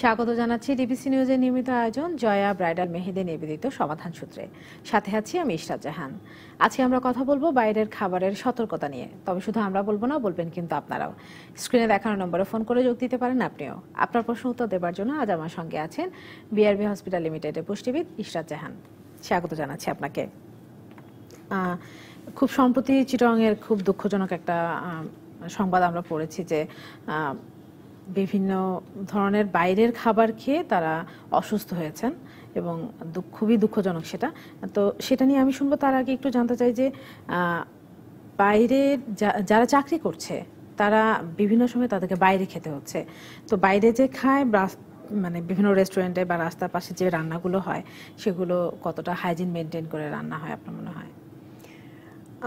স্বাগত জানাচ্ছি ডিবিসি নিউজের নির্মিত আয়োজন জয়া ব্রাইডাল মেহেদে নিবেদিত সমাধান সূত্রে সাথে আছি আমি ইশরাত জাহান আজকে আমরা কথা বলবো বাইরের খাবারের সতর্কতা নিয়ে তবে শুধু আমরা বলবো না বলবেন কিন্তু আপনারাও স্ক্রিনে দেখানো নম্বরে ফোন করে যোগ দিতে পারেন আপনিও আপনার প্রশ্ন উত্তর দেবার জন্য আজ আমার সঙ্গে আছেন বিআরবি হসপিটাল লিমিটেডের পুষ্টিবিদ ইশরাত জাহান স্বাগত জানাচ্ছি আপনাকে খুব সম্প্রতি চিটংয়ের খুব দুঃখজনক একটা সংবাদ আমরা পড়েছি যে বিভিন্ন ধরনের বাইরের খাবার খেয়ে তারা অসুস্থ হয়েছেন এবং খুবই দুঃখজনক সেটা তো সেটা নিয়ে আমি শুনবো তার আগে একটু জানতে চাই যে বাইরে যারা চাকরি করছে তারা বিভিন্ন সময় তাদেরকে বাইরে খেতে হচ্ছে তো বাইরে যে খায় মানে বিভিন্ন রেস্টুরেন্টে বা রাস্তার পাশে যে রান্নাগুলো হয় সেগুলো কতটা হাইজিন মেনটেন করে রান্না হয় আপনার মনে হয়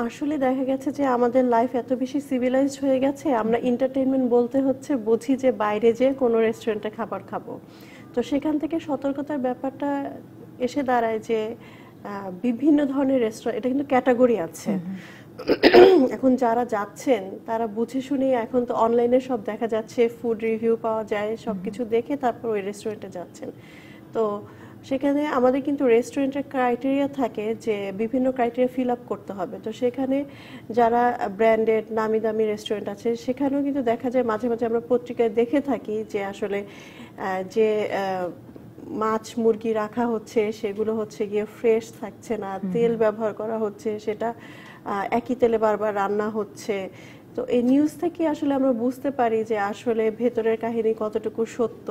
আসলে দেখা গেছে যে আমাদের লাইফ এত বেশি সিভিলাইজ হয়ে গেছে আমরা এন্টারটেইনমেন্ট বলতে হচ্ছে বুঝি যে বাইরে যেয়ে কোনো রেস্টুরেন্টে খাবার খাবো তো সেখান থেকে সতর্কতার ব্যাপারটা এসে দাঁড়ায় যে বিভিন্ন ধরনের রেস্টুরেন্ট এটা কিন্তু ক্যাটাগরি আছে এখন যারা যাচ্ছেন তারা বুঝে শুনে এখন তো অনলাইনে সব দেখা যাচ্ছে ফুড রিভিউ পাওয়া যায় সবকিছু দেখে তারপর ওই রেস্টুরেন্টে যাচ্ছেন তো সেখানে আমাদের কিন্তু রেস্টুরেন্টের ক্রাইটেরিয়া থাকে যে বিভিন্ন ক্রাইটেরিয়া ফিল আপ করতে হবে তো সেখানে যারা ব্র্যান্ডেড নামি দামি রেস্টুরেন্ট আছে সেখানেও কিন্তু দেখা যায় মাঝে মাঝে আমরা পত্রিকায় দেখে থাকি যে আসলে যে মাছ মুরগি রাখা হচ্ছে সেগুলো হচ্ছে গিয়ে ফ্রেশ থাকছে না তেল ব্যবহার করা হচ্ছে সেটা একই তেলে বারবার রান্না হচ্ছে তো এই নিউজ থেকে আসলে আমরা বুঝতে পারি যে আসলে ভেতরের কাহিনী কতটুকু সত্য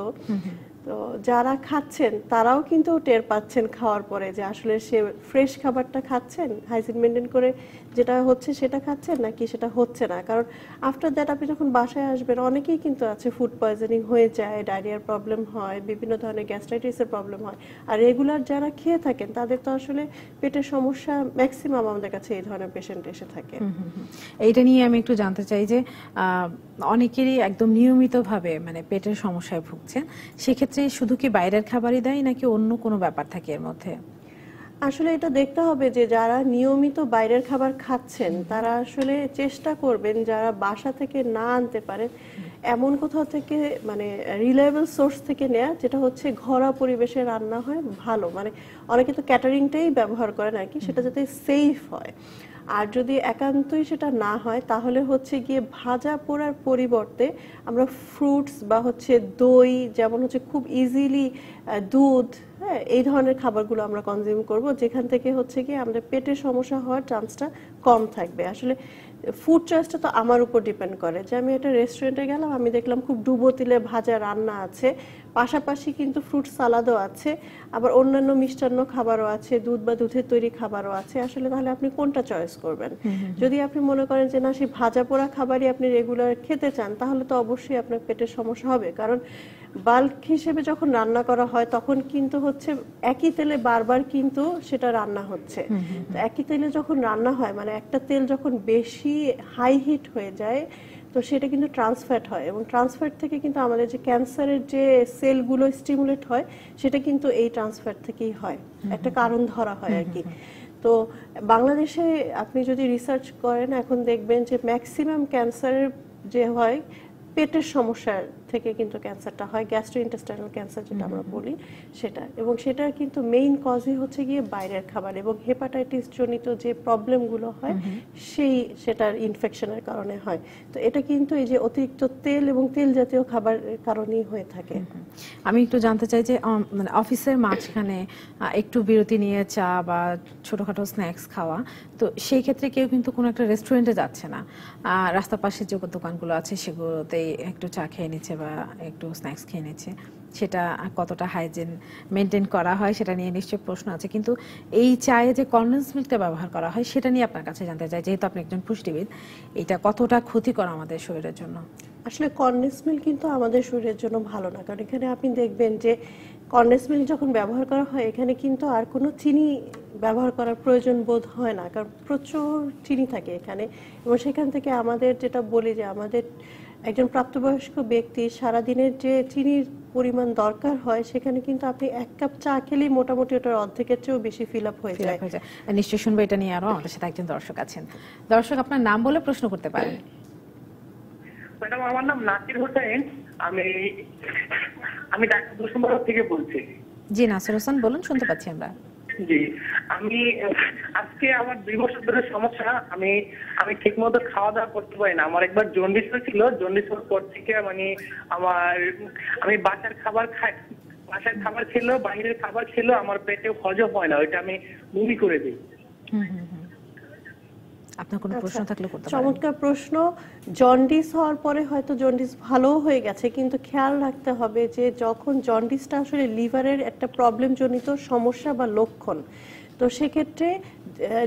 তো যারা খাচ্ছেন তারাও কিন্তু টের পাচ্ছেন খাওয়ার পরে যে আসলে সে ফ্রেশ খাবারটা খাচ্ছেন হাইজিন মেনটেন করে যেটা হচ্ছে সেটা খাচ্ছেন নাকি সেটা হচ্ছে না কারণ আফটার দ্যাট আপনি যখন বাসায় আসবেন অনেকেই কিন্তু আছে ফুড পয়জনিং হয়ে যায় ডায়রিয়ার প্রবলেম হয় বিভিন্ন ধরনের গ্যাস্ট্রাইটিসের প্রবলেম হয় আর রেগুলার যারা খেয়ে থাকেন তাদের তো আসলে পেটের সমস্যা ম্যাক্সিমাম আমাদের কাছে এই ধরনের পেশেন্ট এসে থাকে এইটা নিয়ে আমি একটু জানতে চাই যে অনেকেরই একদম নিয়মিতভাবে মানে পেটের সমস্যায় ভুগছেন সেক্ষেত্রে শুধু কি বাইরের খাবারই দেয় নাকি অন্য কোনো ব্যাপার থাকে এর মধ্যে আসলে এটা দেখতে হবে যে যারা নিয়মিত বাইরের খাবার খাচ্ছেন তারা আসলে চেষ্টা করবেন যারা বাসা থেকে না আনতে পারেন এমন কোথাও থেকে মানে রিলায়েবল সোর্স থেকে নেয়া যেটা হচ্ছে ঘরা পরিবেশে রান্না হয় ভালো মানে অনেকে তো ক্যাটারিংটাই ব্যবহার করেন আর কি সেটা যাতে সেফ হয় আর যদি একান্তই সেটা না হয় তাহলে হচ্ছে গিয়ে ভাজা পোড়ার পরিবর্তে আমরা ফ্রুটস বা হচ্ছে দই যেমন হচ্ছে খুব ইজিলি দুধ হ্যাঁ এই ধরনের খাবারগুলো আমরা কনজিউম করব যেখান থেকে হচ্ছে গিয়ে আমাদের পেটের সমস্যা হওয়ার চান্সটা কম থাকবে আসলে ফুড চয়েসটা তো আমার উপর ডিপেন্ড করে যে আমি একটা রেস্টুরেন্টে গেলাম আমি দেখলাম খুব ডুবো তিলে ভাজা রান্না আছে পাশাপাশি কিন্তু ফ্রুট সালাদও আছে আবার অন্যান্য মিষ্টান্ন খাবারও আছে দুধ বা দুধের তৈরি খাবারও আছে আসলে তাহলে আপনি কোনটা চয়েস করবেন যদি আপনি মনে করেন যে না সেই ভাজা পোড়া খাবারই আপনি রেগুলার খেতে চান তাহলে তো অবশ্যই আপনার পেটের সমস্যা হবে কারণ বাল্ক হিসেবে যখন রান্না করা হয় তখন কিন্তু হচ্ছে একই তেলে বারবার কিন্তু সেটা রান্না হচ্ছে তো একই তেলে যখন রান্না হয় মানে একটা তেল যখন বেশি হাই হিট হয়ে যায় তো সেটা কিন্তু ট্রান্সফ্যাট হয় এবং ট্রান্সফ্যাট থেকে কিন্তু আমাদের যে ক্যান্সারের যে সেলগুলো স্টিমুলেট হয় সেটা কিন্তু এই ট্রান্সফ্যাট থেকেই হয় একটা কারণ ধরা হয় আর কি তো বাংলাদেশে আপনি যদি রিসার্চ করেন এখন দেখবেন যে ম্যাক্সিমাম ক্যান্সারের যে হয় পেটের সমস্যার থেকে কিন্তু ক্যান্সারটা হয় গ্যাস্ট্রো ইন্টেস্টাইনাল ক্যান্সার যেটা আমরা বলি সেটা এবং সেটার কিন্তু মেইন কজই হচ্ছে গিয়ে বাইরের খাবার এবং হেপাটাইটিস জনিত যে প্রবলেমগুলো হয় সেই সেটার ইনফেকশনের কারণে হয় তো এটা কিন্তু এই যে অতিরিক্ত তেল এবং তেল জাতীয় খাবার কারণেই হয়ে থাকে আমি একটু জানতে চাই যে মানে অফিসের মাঝখানে একটু বিরতি নিয়ে চা বা ছোটোখাটো স্ন্যাক্স খাওয়া তো সেই ক্ষেত্রে কেউ কিন্তু কোনো একটা রেস্টুরেন্টে যাচ্ছে না রাস্তার পাশে যে দোকানগুলো আছে সেগুলোতেই একটু চা খেয়ে নিচ্ছে বা একটু স্ন্যাক্স খেয়ে নিচ্ছে সেটা কতটা হাইজেন মেনটেন করা হয় সেটা নিয়ে নিশ্চয়ই প্রশ্ন আছে কিন্তু এই চায়ে যে কনডেন্স মিল্কটা ব্যবহার করা হয় সেটা নিয়ে আপনার কাছে জানতে চাই যেহেতু আপনি একজন পুষ্টিবিদ এটা কতটা ক্ষতিকর আমাদের শরীরের জন্য আসলে কনডেন্স মিল্ক কিন্তু আমাদের শরীরের জন্য ভালো না কারণ এখানে আপনি দেখবেন যে কনডেন্স মিল্ক যখন ব্যবহার করা হয় এখানে কিন্তু আর কোনো চিনি ব্যবহার করার প্রয়োজন বোধ হয় না কারণ প্রচুর চিনি থাকে এখানে এবং সেখান থেকে আমাদের যেটা বলি যে আমাদের একজন প্রাপ্তবয়স্ক ব্যক্তি সারা সারাদিনের যে চিনির পরিমাণ দরকার হয় সেখানে কিন্তু আপনি এক কাপ চা খেলেই মোটামুটি ওটার অর্ধেকের চেয়েও বেশি ফিল আপ হয়ে যায় নিশ্চয় শুনবো এটা নিয়ে আরো আমাদের সাথে একজন দর্শক আছেন দর্শক আপনার নাম বলে প্রশ্ন করতে পারেন ম্যাডাম আমার নাম নাসির হোসেন আমি আমি ডাক্তার থেকে বলছি জি নাসির হোসেন বলুন শুনতে পাচ্ছি আমরা জি আমি আজকে আমার দুই বছর ধরে সমস্যা আমি আমি ঠিক মতো খাওয়া দাওয়া করতে পারি না আমার একবার জন্ডিস হয়েছিল জন্ডিস হওয়ার পর থেকে মানে আমার আমি বাসার খাবার খাই বাসার খাবার খেলেও বাইরের খাবার খেলেও আমার পেটে হজম হয় না ওইটা আমি বমি করে দিই আপনার কোনো আচ্ছা, প্রশ্ন থাকলে করতে পারেন চমৎকার প্রশ্ন জন্ডিস হওয়ার পরে হয়তো জন্ডিস ভালো হয়ে গেছে কিন্তু খেয়াল রাখতে হবে যে যখন জন্ডিসটা আসলে লিভারের একটা প্রবলেমজনিত সমস্যা বা লক্ষণ তো সেক্ষেত্রে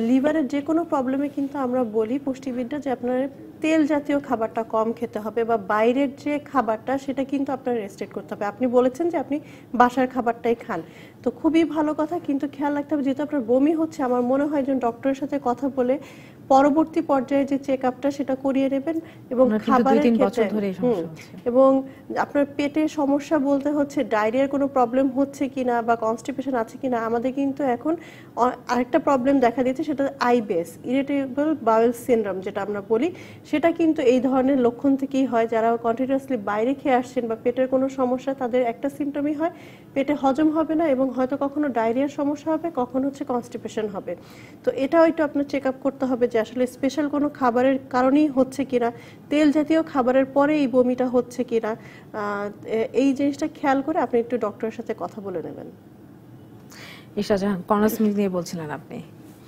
লিভারের যে কোনো প্রবলেমে কিন্তু আমরা বলি পুষ্টিবিদরা যে আপনার তেল জাতীয় খাবারটা কম খেতে হবে বা বাইরের যে খাবারটা সেটা কিন্তু আপনার রেস্ট্রিক্ট করতে হবে আপনি বলেছেন যে আপনি বাসার খাবারটাই খান তো খুবই ভালো কথা কিন্তু খেয়াল রাখতে হবে যেহেতু আপনার বমি হচ্ছে আমার মনে হয় একজন ডক্টরের সাথে কথা বলে পরবর্তী পর্যায়ে যে চেক আপটা সেটা করিয়ে নেবেন এবং খাবারের ক্ষেত্রে এবং আপনার পেটে সমস্যা বলতে হচ্ছে ডায়রিয়ার কোনো প্রবলেম হচ্ছে কিনা বা কনস্টিপেশন আছে কিনা আমাদের কিন্তু এখন আরেকটা প্রবলেম দেখা দিচ্ছে সেটা আইবিএস ইরিটেবল বাউল সিনড্রোম যেটা আমরা বলি সেটা কিন্তু এই ধরনের লক্ষণ থেকেই হয় যারা কন্টিনিউয়াসলি বাইরে খেয়ে আসছেন বা পেটের কোনো সমস্যা তাদের একটা সিমটমই হয় পেটে হজম হবে না এবং হয়তো কখনো ডায়রিয়ার সমস্যা হবে কখনো হচ্ছে কনস্টিপেশন হবে তো এটাও একটু আপনার চেক আপ করতে হবে যে আসলে স্পেশাল কোনো খাবারের কারণেই হচ্ছে কিনা তেল জাতীয় খাবারের পরে এই বমিটা হচ্ছে কিনা এই জিনিসটা খেয়াল করে আপনি একটু ডক্টরের সাথে কথা বলে নেবেন নিশা আচ্ছা, জাহান হ্যাঁ, কর্ণস্মিত নিয়ে বলছিলেন আপনি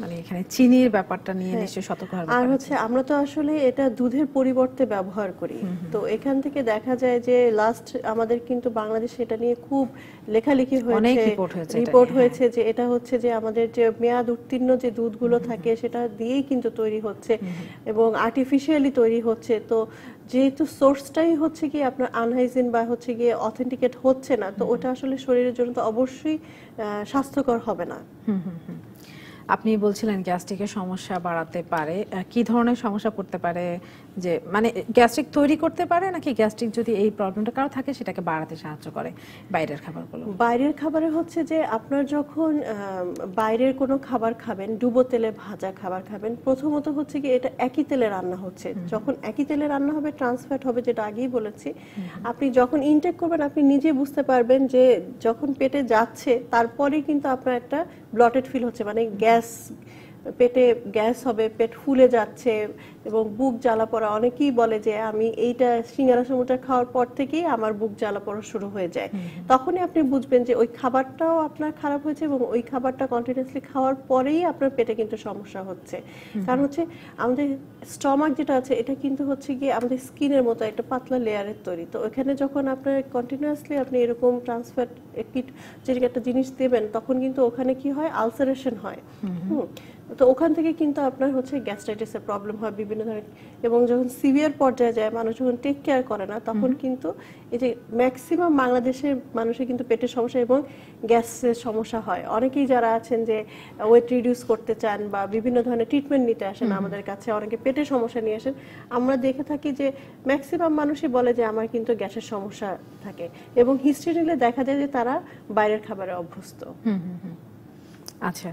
মানে এখানে চিনির ব্যাপারটা নিয়ে হ্যাঁ। নিশ্চয়ই সতর্ক আর হচ্ছে আমরা তো আসলে এটা দুধের পরিবর্তে ব্যবহার করি তো এখান থেকে দেখা যায় যে লাস্ট আমাদের কিন্তু এটা নিয়ে খুব লেখালেখি হয়েছে রিপোর্ট হয়েছে হ্যাঁ। যে এটা হচ্ছে যে আমাদের যে মেয়াদ উত্তীর্ণ যে দুধগুলো থাকে সেটা দিয়েই কিন্তু তৈরি হচ্ছে এবং আর্টিফিশিয়ালি তৈরি হচ্ছে তো যেহেতু সোর্সটাই হচ্ছে কি আপনার আনহাইজিন বা হচ্ছে গিয়ে অথেন্টিকেট হচ্ছে না তো ওটা আসলে শরীরের জন্য তো অবশ্যই স্বাস্থ্যকর হবে না হুম হুম আপনি বলছিলেন গ্যাস্ট্রিকের সমস্যা বাড়াতে পারে কি ধরনের সমস্যা করতে পারে যে মানে গ্যাস্ট্রিক তৈরি করতে পারে নাকি গ্যাস্ট্রিক যদি এই প্রবলেমটা কারো থাকে সেটাকে বাড়াতে সাহায্য করে বাইরের খাবারগুলো বাইরের খাবারে হচ্ছে যে আপনার যখন বাইরের কোনো খাবার খাবেন ডুবো তেলে ভাজা খাবার খাবেন প্রথমত হচ্ছে কি এটা একই তেলে রান্না হচ্ছে যখন একই তেলে রান্না হবে ট্রান্সফ্যাট হবে যেটা আগেই বলেছি আপনি যখন ইনটেক করবেন আপনি নিজে বুঝতে পারবেন যে যখন পেটে যাচ্ছে তারপরে কিন্তু আপনার একটা ব্লটেড ফিল হচ্ছে মানে গ্যাস পেটে গ্যাস হবে পেট ফুলে যাচ্ছে এবং বুক জ্বালা পড়া অনেকেই বলে যে আমি এইটা সিঙ্গারা সমুদ্র খাওয়ার পর থেকেই আমার বুক জ্বালা পড়া শুরু হয়ে যায় তখনই আপনি বুঝবেন যে ওই খাবারটাও আপনার খারাপ হয়েছে এবং ওই খাবারটা কন্টিনিউসলি খাওয়ার পরেই আপনার পেটে কিন্তু সমস্যা হচ্ছে কারণ হচ্ছে আমাদের স্টমাক যেটা আছে এটা কিন্তু হচ্ছে গিয়ে আমাদের স্কিনের মতো একটা পাতলা লেয়ারের তৈরি তো ওইখানে যখন আপনার কন্টিনিউয়াসলি আপনি এরকম ট্রান্সফার কিট একটা জিনিস দেবেন তখন কিন্তু ওখানে কি হয় আলসারেশন হয় হুম তো ওখান থেকে কিন্তু আপনার হচ্ছে গ্যাস্ট্রাইটিসের প্রবলেম হয় বিভিন্ন ধরনের এবং যখন সিভিয়ার পর্যায়ে যায় মানুষ যখন টেক কেয়ার করে না তখন কিন্তু এই যে ম্যাক্সিমাম বাংলাদেশের মানুষের কিন্তু পেটের সমস্যা এবং গ্যাসের সমস্যা হয় অনেকেই যারা আছেন যে ওয়েট রিডিউস করতে চান বা বিভিন্ন ধরনের ট্রিটমেন্ট নিতে আসেন আমাদের কাছে অনেকে পেটের সমস্যা নিয়ে আসেন আমরা দেখে থাকি যে ম্যাক্সিমাম মানুষই বলে যে আমার কিন্তু গ্যাসের সমস্যা থাকে এবং হিস্ট্রি নিলে দেখা যায় যে তারা বাইরের খাবারে অভ্যস্ত আচ্ছা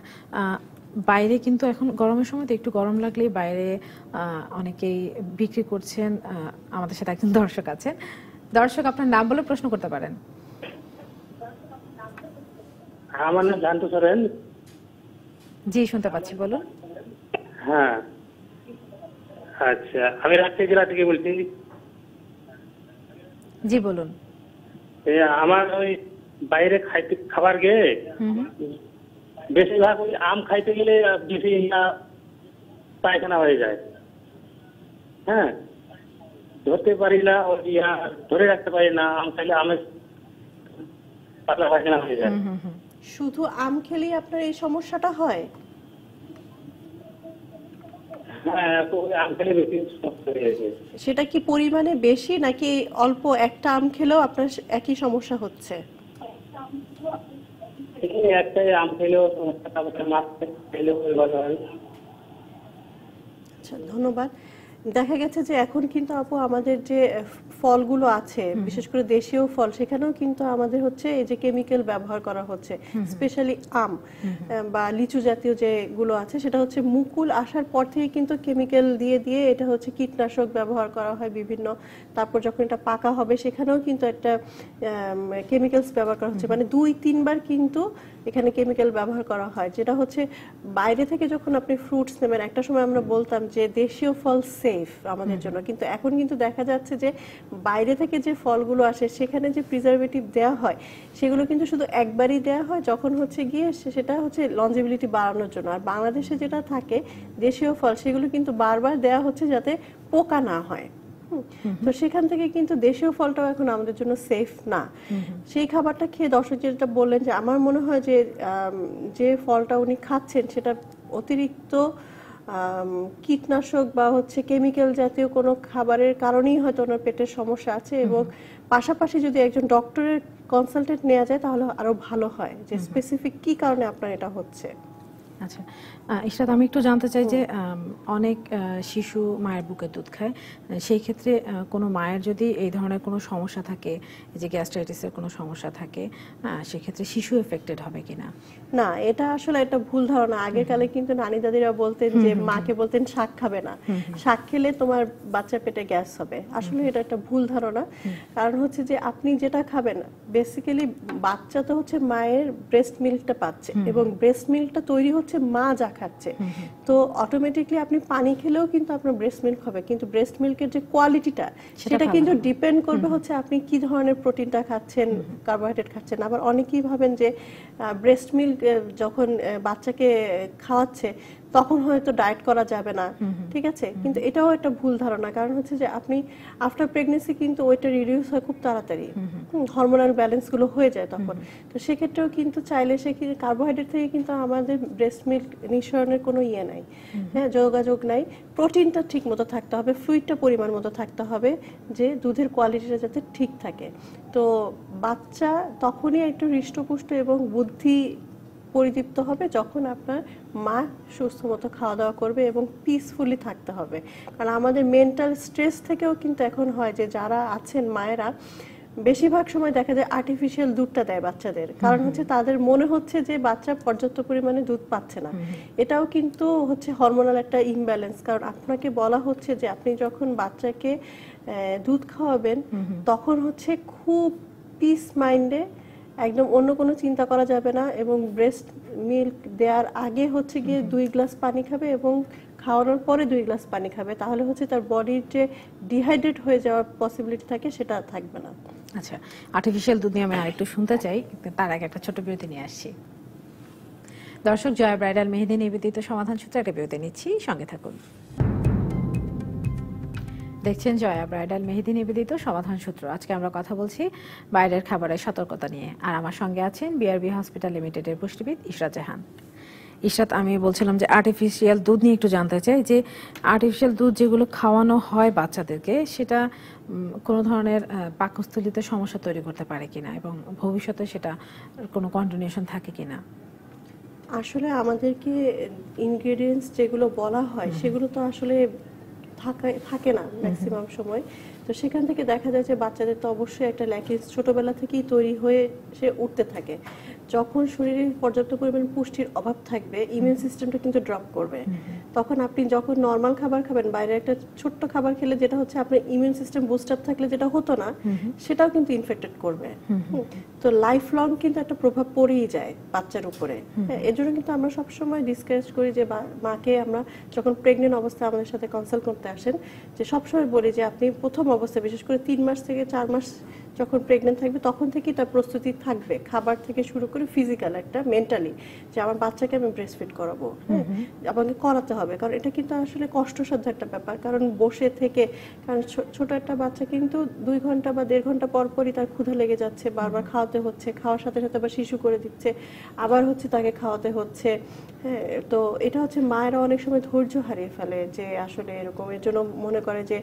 বাইরে কিন্তু এখন গরমের সময় তো একটু গরম লাগলেই বাইরে অনেকেই বিক্রি করছেন আমাদের সাথে একজন দর্শক আছেন দর্শক আপনার নাম বলে প্রশ্ন করতে পারেন হ্যাঁ, আমার নাম জানতো সরেন জি শুনতে পাচ্ছি বলুন হ্যাঁ আচ্ছা আমি রাজশাহী জেলা থেকে বলছি জি বলুন আমার ওই বাইরে খাইতে খাবার গিয়ে বেশিরভাগ ওই আম খাইতে গেলে বেশি পায়খানা হয়ে যায় হ্যাঁ ধরতে পারি না ইয়া ধরে রাখতে পারি না আম খাইলে আমের পাতলা পায়খানা হয়ে যায় শুধু আম খেলে আপনার এই সমস্যাটা হয় হ্যাঁ, সেটা কি পরিমাণে বেশি নাকি অল্প একটা আম খেলেও আপনার একই সমস্যা হচ্ছে আচ্ছা ধন্যবাদ দেখা গেছে যে এখন কিন্তু আপু আমাদের যে ফলগুলো আছে বিশেষ করে দেশীয় ফল সেখানেও কিন্তু আমাদের হচ্ছে এই যে কেমিক্যাল ব্যবহার করা হচ্ছে স্পেশালি আম বা লিচু জাতীয় যেগুলো আছে সেটা হচ্ছে মুকুল আসার পর থেকে কিন্তু কেমিক্যাল দিয়ে দিয়ে এটা হচ্ছে কীটনাশক ব্যবহার করা হয় বিভিন্ন তারপর যখন এটা পাকা হবে সেখানেও কিন্তু একটা কেমিক্যালস ব্যবহার করা হচ্ছে মানে দুই তিনবার কিন্তু এখানে কেমিক্যাল ব্যবহার করা হয় যেটা হচ্ছে বাইরে থেকে যখন আপনি ফ্রুটস নেবেন একটা সময় আমরা বলতাম যে দেশীয় ফল সেফ আমাদের জন্য কিন্তু এখন কিন্তু দেখা যাচ্ছে যে বাইরে থেকে যে ফলগুলো আসে সেখানে যে প্রিজারভেটিভ দেওয়া হয় সেগুলো কিন্তু শুধু একবারই দেওয়া হয় যখন হচ্ছে গিয়ে সেটা হচ্ছে লঞ্জেবিলিটি বাড়ানোর জন্য আর বাংলাদেশে যেটা থাকে দেশীয় ফল সেগুলো কিন্তু বারবার দেওয়া হচ্ছে যাতে পোকা না হয় তো সেখান থেকে কিন্তু দেশীয় ফলটাও এখন আমাদের জন্য সেফ না সেই খাবারটা খেয়ে দর্শক যেটা বললেন যে আমার মনে হয় যে যে ফলটা উনি খাচ্ছেন সেটা অতিরিক্ত কীটনাশক বা হচ্ছে কেমিক্যাল জাতীয় কোনো খাবারের কারণেই হয়তো ওনার পেটের সমস্যা আছে এবং পাশাপাশি যদি একজন ডক্টরের কনসালটেন্ট নেওয়া যায় তাহলে আরো ভালো হয় যে স্পেসিফিক কি কারণে আপনার এটা হচ্ছে আচ্ছা ইশরাত আমি একটু জানতে চাই যে অনেক শিশু মায়ের বুকে দুধ খায় সেই ক্ষেত্রে কোনো মায়ের যদি এই ধরনের কোনো সমস্যা থাকে যে গ্যাস্ট্রাইটিসের কোনো সমস্যা থাকে সেক্ষেত্রে শিশু এফেক্টেড হবে কিনা না এটা আসলে একটা ভুল ধারণা আগের কালে কিন্তু নানি দাদিরা বলতেন যে মাকে বলতেন শাক খাবে না শাক খেলে তোমার বাচ্চার পেটে গ্যাস হবে আসলে এটা একটা ভুল ধারণা কারণ হচ্ছে যে আপনি যেটা খাবেন বেসিক্যালি বাচ্চা তো হচ্ছে মায়ের ব্রেস্ট মিল্কটা পাচ্ছে এবং ব্রেস্ট মিল্কটা তৈরি হচ্ছে হচ্ছে মা যা খাচ্ছে তো অটোমেটিকলি আপনি পানি খেলেও কিন্তু আপনার ব্রেস্ট মিল্ক হবে কিন্তু ব্রেস্ট মিল্কের যে কোয়ালিটিটা সেটা কিন্তু ডিপেন্ড করবে হচ্ছে আপনি কি ধরনের প্রোটিনটা খাচ্ছেন কার্বোহাইড্রেট খাচ্ছেন আবার অনেকেই ভাবেন যে ব্রেস্ট মিল্ক যখন বাচ্চাকে খাওয়াচ্ছে তখন হয়তো ডায়েট করা যাবে না ঠিক আছে কিন্তু এটাও একটা ভুল ধারণা কারণ হচ্ছে যে আপনি আফটার প্রেগনেন্সি কিন্তু ওইটা রিডিউস হয় খুব তাড়াতাড়ি হরমোনাল ব্যালেন্সগুলো হয়ে যায় তখন তো সেক্ষেত্রেও কিন্তু চাইলে সে কার্বোহাইড্রেট থেকে কিন্তু আমাদের ব্রেস্ট মিল্ক নিঃসরণের কোনো ইয়ে নাই হ্যাঁ যোগাযোগ নাই প্রোটিনটা ঠিক মতো থাকতে হবে ফ্লুইডটা পরিমাণ মতো থাকতে হবে যে দুধের কোয়ালিটিটা যাতে ঠিক থাকে তো বাচ্চা তখনই একটু হৃষ্টপুষ্ট এবং বুদ্ধি পরিদীপ্ত হবে যখন আপনার মা সুস্থ মতো খাওয়া দাওয়া করবে এবং পিসফুলি থাকতে হবে কারণ আমাদের মেন্টাল স্ট্রেস থেকেও কিন্তু এখন হয় যে যারা আছেন মায়েরা বেশিরভাগ সময় দেখা যায় আর্টিফিশিয়াল দুধটা দেয় বাচ্চাদের কারণ হচ্ছে তাদের মনে হচ্ছে যে বাচ্চা পর্যাপ্ত পরিমাণে দুধ পাচ্ছে না এটাও কিন্তু হচ্ছে হরমোনাল একটা ইমব্যালেন্স কারণ আপনাকে বলা হচ্ছে যে আপনি যখন বাচ্চাকে দুধ খাওয়াবেন তখন হচ্ছে খুব পিস মাইন্ডে একদম অন্য কোনো চিন্তা করা যাবে না এবং ব্রেস্ট মিল্ক দেওয়ার আগে হচ্ছে গিয়ে দুই গ্লাস পানি খাবে এবং খাওয়ানোর পরে দুই গ্লাস পানি খাবে তাহলে হচ্ছে তার বডির যে ডিহাইড্রেট হয়ে যাওয়ার পসিবিলিটি থাকে সেটা থাকবে না আচ্ছা আর্টিফিশিয়াল দুধ নিয়ে আমি আরেকটু শুনতে চাই তার আগে একটা ছোট বিরতি নিয়ে আসছি দর্শক জয় ব্রাইডাল মেহেদি নিবেদিত সমাধান সূত্রে একটা বিরতি নিচ্ছি সঙ্গে থাকুন দেখছেন জয়া ব্রাইডাল মেহেদি নিবেদিত সমাধান সূত্র আজকে আমরা কথা বলছি বাইরের খাবারের সতর্কতা নিয়ে আর আমার সঙ্গে আছেন বিআরবি হসপিটাল লিমিটেডের পুষ্টিবিদ ইশরাত জাহান ইশরাত আমি বলছিলাম যে আর্টিফিশিয়াল দুধ নিয়ে একটু জানতে চাই যে আর্টিফিশিয়াল দুধ যেগুলো খাওয়ানো হয় বাচ্চাদেরকে সেটা কোনো ধরনের পাকস্থলিতে সমস্যা তৈরি করতে পারে কিনা এবং ভবিষ্যতে সেটা কোনো কন্টিনিউশন থাকে কিনা আসলে আমাদেরকে ইনগ্রেডিয়েন্টস যেগুলো বলা হয় সেগুলো তো আসলে থাকে থাকে না ম্যাক্সিমাম সময় তো সেখান থেকে দেখা যায় যে বাচ্চাদের তো অবশ্যই একটা ল্যাকেজ ছোটবেলা থেকেই তৈরি হয়ে সে উঠতে থাকে যখন শরীরে পর্যাপ্ত পরিমাণ পুষ্টির অভাব থাকবে ইমিউন সিস্টেমটা কিন্তু ড্রপ করবে তখন আপনি যখন নর্মাল খাবার খাবেন বাইরে একটা ছোট্ট খাবার খেলে যেটা হচ্ছে আপনার ইমিউন সিস্টেম বুস্ট আপ থাকলে যেটা হতো না সেটাও কিন্তু ইনফেক্টেড করবে তো লাইফ লং কিন্তু একটা প্রভাব পড়েই যায় বাচ্চার উপরে হ্যাঁ, এর জন্য কিন্তু আমরা সবসময় ডিসকারেজ করি যে মাকে আমরা যখন প্রেগনেন্ট অবস্থায় আমাদের সাথে কনসাল্ট করতে আসেন যে সবসময় বলি যে আপনি প্রথম অবস্থায় বিশেষ করে তিন মাস থেকে চার মাস যখন প্রেগনেন্ট থাকবে তখন থেকেই তার প্রস্তুতি থাকবে খাবার থেকে শুরু করে ফিজিক্যাল একটা মেন্টালি যে আমার বাচ্চাকে আমি ব্রেস্ট ফিড করাবো হ্যাঁ আমাকে করাতে হবে কারণ এটা কিন্তু আসলে কষ্টসাধ্য একটা ব্যাপার কারণ বসে থেকে কারণ ছোট একটা বাচ্চা কিন্তু দুই ঘন্টা বা দেড় ঘন্টা পর পরই তার ক্ষুধা লেগে যাচ্ছে বারবার খাওয়াতে হচ্ছে খাওয়ার সাথে সাথে আবার শিশু করে দিচ্ছে আবার হচ্ছে তাকে খাওয়াতে হচ্ছে হ্যাঁ তো এটা হচ্ছে মায়েরা অনেক সময় ধৈর্য হারিয়ে ফেলে যে আসলে এরকম এর জন্য মনে করে যে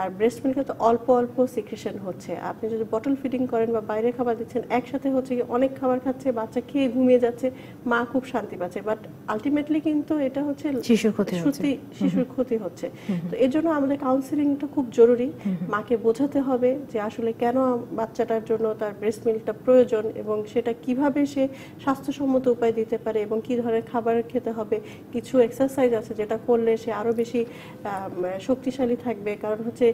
আর ব্রেস্ট মিল্ক তো অল্প অল্প সিক্রেশন হচ্ছে আপনি যদি বটল ফিটিং করেন বা বাইরে খাবার দিচ্ছেন একসাথে হচ্ছে অনেক খাবার খাচ্ছে বাচ্চা খেয়ে ঘুমিয়ে যাচ্ছে মা খুব শান্তি পাচ্ছে বাট আলটিমেটলি কিন্তু এটা হচ্ছে শিশুর ক্ষতি সত্যি শিশুর ক্ষতি হচ্ছে তো এর জন্য আমাদের কাউন্সিলিংটা খুব জরুরি মাকে বোঝাতে হবে যে আসলে কেন বাচ্চাটার জন্য তার ব্রেস্ট মিল্কটা প্রয়োজন এবং সেটা কিভাবে সে স্বাস্থ্যসম্মত উপায় দিতে পারে এবং কি ধরনের খাবার করে খেতে হবে কিছু এক্সারসাইজ আছে যেটা করলে সে আরও বেশি শক্তিশালী থাকবে কারণ হচ্ছে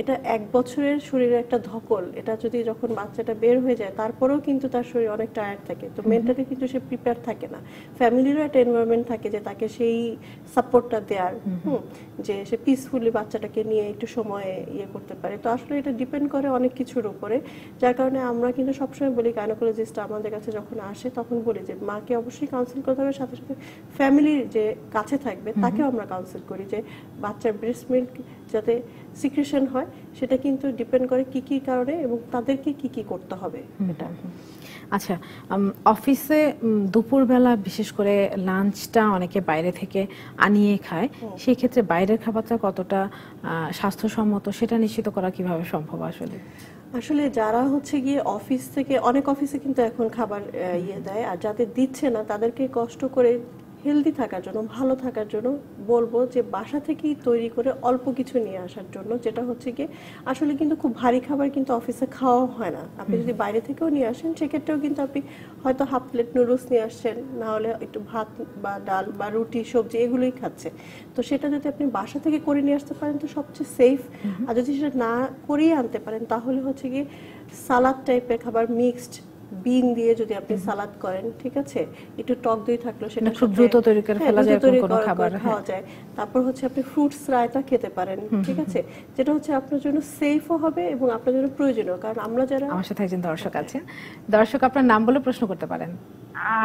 এটা এক বছরের শরীরে একটা ধকল এটা যদি যখন বাচ্চাটা বের হয়ে যায় তারপরেও কিন্তু তার শরীর অনেক টায়ার্ড থাকে তো মেন্টালি কিন্তু সে প্রিপেয়ার থাকে না ফ্যামিলিরও একটা এনভায়রনমেন্ট থাকে যে তাকে সেই সাপোর্টটা দেওয়ার হুম যে সে পিসফুলি বাচ্চাটাকে নিয়ে একটু সময় ইয়ে করতে পারে তো আসলে এটা ডিপেন্ড করে অনেক কিছুর উপরে যার কারণে আমরা কিন্তু সবসময় বলি গাইনোকোলজিস্ট আমাদের কাছে যখন আসে তখন বলি যে মাকে অবশ্যই কাউন্সিল করতে হবে সাথে সাথে ফ্যামিলির যে কাছে থাকবে তাকেও আমরা কাউন্সিল করি যে বাচ্চার ব্রেস্ট মিল্ক যাতে সিক্রেশন হয় সেটা কিন্তু ডিপেন্ড করে কি কি কারণে এবং তাদেরকে কি কি করতে হবে এটা আচ্ছা অফিসে দুপুরবেলা বিশেষ করে লাঞ্চটা অনেকে বাইরে থেকে আনিয়ে খায় সেই ক্ষেত্রে বাইরের খাবারটা কতটা স্বাস্থ্যসম্মত সেটা নিশ্চিত করা কিভাবে সম্ভব আসলে আসলে যারা হচ্ছে গিয়ে অফিস থেকে অনেক অফিসে কিন্তু এখন খাবার ইয়ে দেয় আর যাদের দিচ্ছে না তাদেরকে কষ্ট করে হেলদি থাকার জন্য ভালো থাকার জন্য বলবো যে বাসা থেকেই তৈরি করে অল্প কিছু নিয়ে আসার জন্য যেটা হচ্ছে কি আসলে কিন্তু খুব ভারী খাবার কিন্তু অফিসে খাওয়া হয় না আপনি যদি বাইরে থেকেও নিয়ে আসেন সেক্ষেত্রেও কিন্তু আপনি হয়তো হাফ প্লেট নুডলস নিয়ে আসছেন না হলে একটু ভাত বা ডাল বা রুটি সবজি এগুলোই খাচ্ছে তো সেটা যদি আপনি বাসা থেকে করে নিয়ে আসতে পারেন তো সবচেয়ে সেফ আর যদি সেটা না করিয়ে আনতে পারেন তাহলে হচ্ছে কি সালাদ টাইপের খাবার মিক্সড বিন দিয়ে যদি আপনি সালাদ করেন ঠিক আছে একটু টক দই থাকলো সেটা মানে খুব দ্রুত তৈরি করে হ্যাঁ, ফেলা যায় এরকম কোনো খাবার খাওয়া হ্যাঁ। যায় তারপর হচ্ছে আপনি ফ্রুটস রায়তা খেতে পারেন ঠিক আছে যেটা হচ্ছে আপনার জন্য সেফও হবে এবং আপনার জন্য প্রয়োজনীয় কারণ আমরা যারা আমার সাথে একজন দর্শক আছেন দর্শক আপনার নাম বলে প্রশ্ন করতে পারেন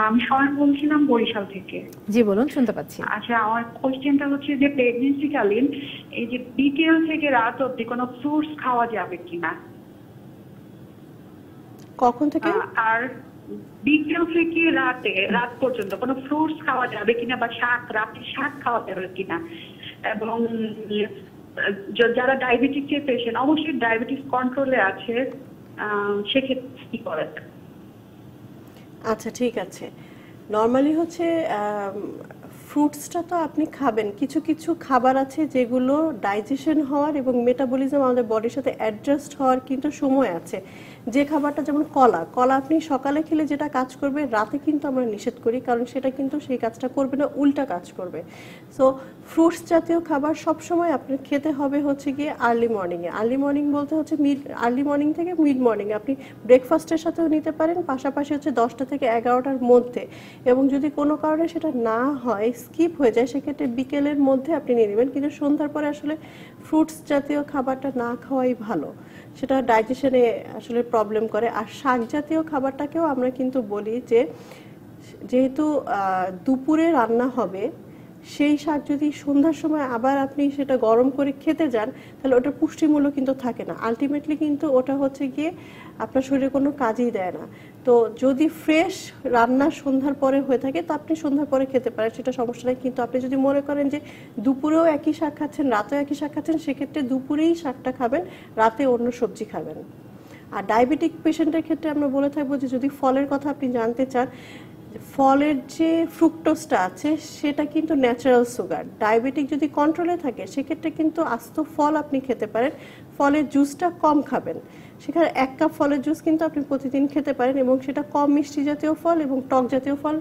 আমি স্বয়ং বলছিলাম বরিশাল থেকে জি বলুন শুনতে পাচ্ছি আচ্ছা আমার কোশ্চেনটা হচ্ছে যে কালীন এই যে বিকেল থেকে রাত অবধি কোনো ফ্রুটস খাওয়া যাবে কিনা কখন থেকে আর বিকেল থেকে রাতে রাত পর্যন্ত কোন ফ্রুটস খাওয়া যাবে কিনা বা শাক রাতে শাক খাওয়া যাবে কিনা এবং যারা ডায়াবেটিস এর পেশেন্ট অবশ্যই ডায়াবেটিস কন্ট্রোলে আছে সেক্ষেত্রে কি করে আচ্ছা ঠিক আছে নর্মালি হচ্ছে ফ্রুটসটা তো আপনি খাবেন কিছু কিছু খাবার আছে যেগুলো ডাইজেশন হওয়ার এবং মেটাবলিজম আমাদের বডির সাথে অ্যাডজাস্ট হওয়ার কিন্তু সময় আছে যে খাবারটা যেমন কলা কলা আপনি সকালে খেলে যেটা কাজ করবে রাতে কিন্তু আমরা নিষেধ করি কারণ সেটা কিন্তু সেই কাজটা করবে না উল্টা কাজ করবে সো ফ্রুটস জাতীয় খাবার সবসময় আপনার খেতে হবে হচ্ছে গিয়ে আর্লি মর্নিংয়ে আর্লি মর্নিং বলতে হচ্ছে মিড আর্লি মর্নিং থেকে মিড মর্নিং আপনি ব্রেকফাস্টের সাথেও নিতে পারেন পাশাপাশি হচ্ছে দশটা থেকে এগারোটার মধ্যে এবং যদি কোনো কারণে সেটা না হয় স্কিপ হয়ে যায় সেক্ষেত্রে বিকেলের মধ্যে আপনি নিয়ে নেবেন কিন্তু সন্ধ্যার পরে আসলে ফ্রুটস জাতীয় খাবারটা না খাওয়াই ভালো সেটা ডাইজেশনে আসলে প্রবলেম করে আর শাক জাতীয় খাবারটাকেও আমরা কিন্তু বলি যে যেহেতু দুপুরে রান্না হবে সেই শাক যদি সন্ধ্যার সময় আবার আপনি সেটা গরম করে খেতে যান তাহলে ওটা পুষ্টিমূল্য কিন্তু থাকে না আলটিমেটলি কিন্তু ওটা হচ্ছে গিয়ে আপনার শরীরে কোনো কাজই দেয় না তো যদি ফ্রেশ রান্না সন্ধ্যার পরে হয়ে থাকে তো আপনি সন্ধ্যার পরে খেতে পারেন সেটা সমস্যা নেই কিন্তু আপনি যদি মনে করেন যে দুপুরেও একই শাক খাচ্ছেন রাতেও একই শাক খাচ্ছেন সেক্ষেত্রে দুপুরেই শাকটা খাবেন রাতে অন্য সবজি খাবেন আর ডায়াবেটিক পেশেন্টের ক্ষেত্রে আমরা বলে থাকবো যে যদি ফলের কথা আপনি জানতে চান ফলের যে ফ্রুক্টোসটা আছে সেটা কিন্তু ন্যাচারাল সুগার ডায়াবেটিক যদি কন্ট্রোলে থাকে সেক্ষেত্রে কিন্তু আস্ত ফল আপনি খেতে পারেন ফলের জুসটা কম খাবেন সেখানে এক কাপ ফলের জুস কিন্তু আপনি প্রতিদিন খেতে পারেন এবং সেটা কম মিষ্টি জাতীয় ফল এবং টক জাতীয় ফল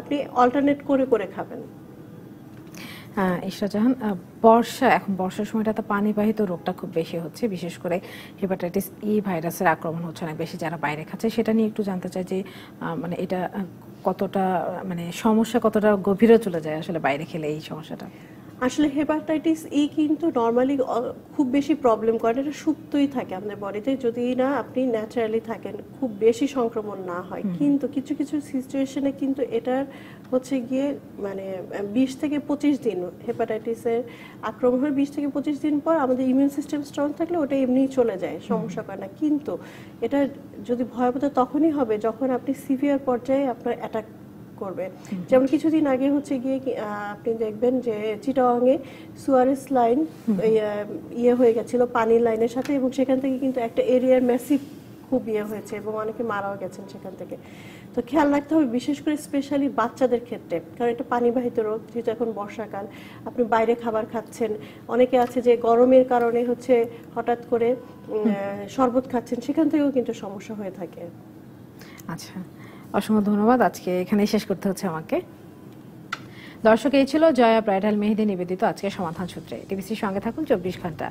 আপনি অল্টারনেট করে করে খাবেন ইশরাজাহান বর্ষা এখন বর্ষার সময়টাতে পানিবাহিত রোগটা খুব বেশি হচ্ছে বিশেষ করে হেপাটাইটিস ই ভাইরাসের আক্রমণ হচ্ছে অনেক বেশি যারা বাইরে খাচ্ছে সেটা নিয়ে একটু জানতে চাই যে মানে এটা কতটা মানে সমস্যা কতটা গভীরে চলে যায় আসলে বাইরে খেলে এই সমস্যাটা আসলে হেপাটাইটিস ই কিন্তু নর্মালি খুব বেশি প্রবলেম করে এটা সুপ্তই থাকে আমাদের বডিতে যদি না আপনি ন্যাচারালি থাকেন খুব বেশি সংক্রমণ না হয় কিন্তু কিছু কিছু সিচুয়েশনে কিন্তু এটার হচ্ছে গিয়ে মানে বিশ থেকে পঁচিশ দিন হেপাটাইটিসের আক্রমণ হয়ে বিশ থেকে পঁচিশ দিন পর আমাদের ইমিউন সিস্টেম স্ট্রং থাকলে ওটা এমনিই চলে যায় সমস্যা করে না কিন্তু এটা যদি ভয়াবহ তখনই হবে যখন আপনি সিভিয়ার পর্যায়ে আপনার অ্যাটাক করবে যেমন কিছুদিন আগে হচ্ছে গিয়ে আপনি দেখবেন যে এ সুয়ারেস লাইন ইয়ে হয়ে গেছিল পানির লাইনের সাথে এবং সেখান থেকে কিন্তু একটা এরিয়ার ম্যাসিভ খুব ইয়ে হয়েছে এবং অনেকে মারাও গেছেন সেখান থেকে তো খেয়াল রাখতে হবে বিশেষ করে স্পেশালি বাচ্চাদের ক্ষেত্রে কারণ এটা পানিবাহিত রোগ যেহেতু এখন বর্ষাকাল আপনি বাইরে খাবার খাচ্ছেন অনেকে আছে যে গরমের কারণে হচ্ছে হঠাৎ করে শরবত খাচ্ছেন সেখান থেকেও কিন্তু সমস্যা হয়ে থাকে আচ্ছা অসংখ্য ধন্যবাদ আজকে এখানে শেষ করতে হচ্ছে আমাকে দর্শক এই ছিল জয়া ব্রাইডাল মেহেদি নিবেদিত আজকে সমাধান সূত্রে টিভিসির সঙ্গে থাকুন চব্বিশ ঘন্টা